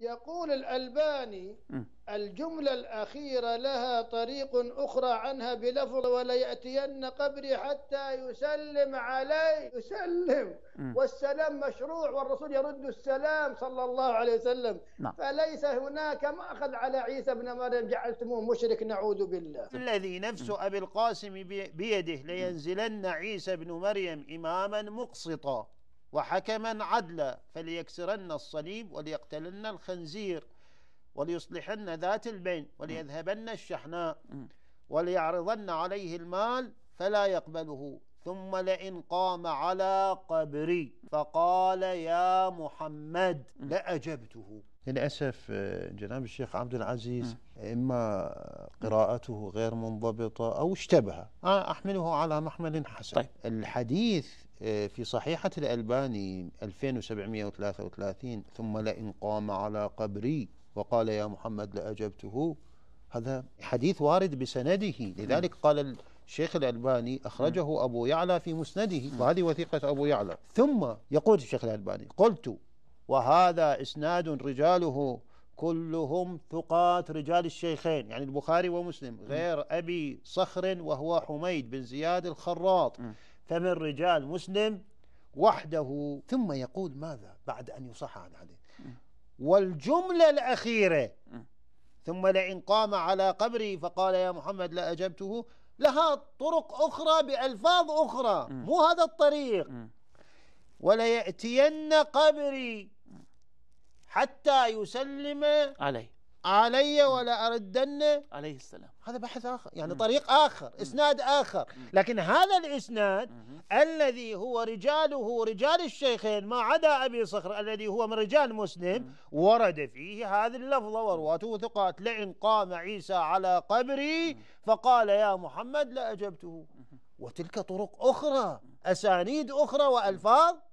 يقول الألباني الجملة الأخيرة لها طريق أخرى عنها بلفظ وليأتين قبري حتى يسلم علي يسلم والسلام مشروع والرسول يرد السلام صلى الله عليه وسلم نعم. فليس هناك مأخذ على عيسى بن مريم جعلتموه مشرك نعوذ بالله الذي نفس أبي القاسم بيده لينزلن عيسى بن مريم إماما مقسطا وحكما عدلا فليكسرن الصليب وليقتلن الخنزير وليصلحن ذات البين وليذهبن الشحناء وليعرضن عليه المال فلا يقبله ثم لئن قام على قبري فقال يا محمد لأجبته للأسف آه، جناب الشيخ عبد العزيز إما قراءته غير منضبطة أو اشتبه أنا آه، أحمله على محمل حسن طيب. الحديث آه، في صحيحة الألباني 2733 ثم لئن قام على قبري وقال يا محمد لأجبته هذا حديث وارد بسنده لذلك قال الشيخ الألباني أخرجه أبو يعلى في مسنده وهذه وثيقة أبو يعلى ثم يقول الشيخ الألباني قلت وهذا إسناد رجاله كلهم ثقات رجال الشيخين يعني البخاري ومسلم غير أبي صخر وهو حميد بن زياد الخراط فمن رجال مسلم وحده ثم يقول ماذا بعد أن يصح عن عليه والجملة الأخيرة ثم لئن قام على قبري فقال يا محمد لأجبته أجبته لها طرق أخرى بألفاظ أخرى مو هذا الطريق ولا يأتين قبري حتى يسلم علي علي ولا أردن عليه السلام هذا بحث آخر يعني م. طريق آخر م. إسناد آخر م. لكن هذا الإسناد م. الذي هو رجاله رجال الشيخين ما عدا أبي صخر الذي هو من رجال مسلم م. ورد فيه هذه اللفظة ورواته ثقات لئن قام عيسى على قبري م. فقال يا محمد لأجبته لا وتلك طرق أخرى أسانيد أخرى وألفاظ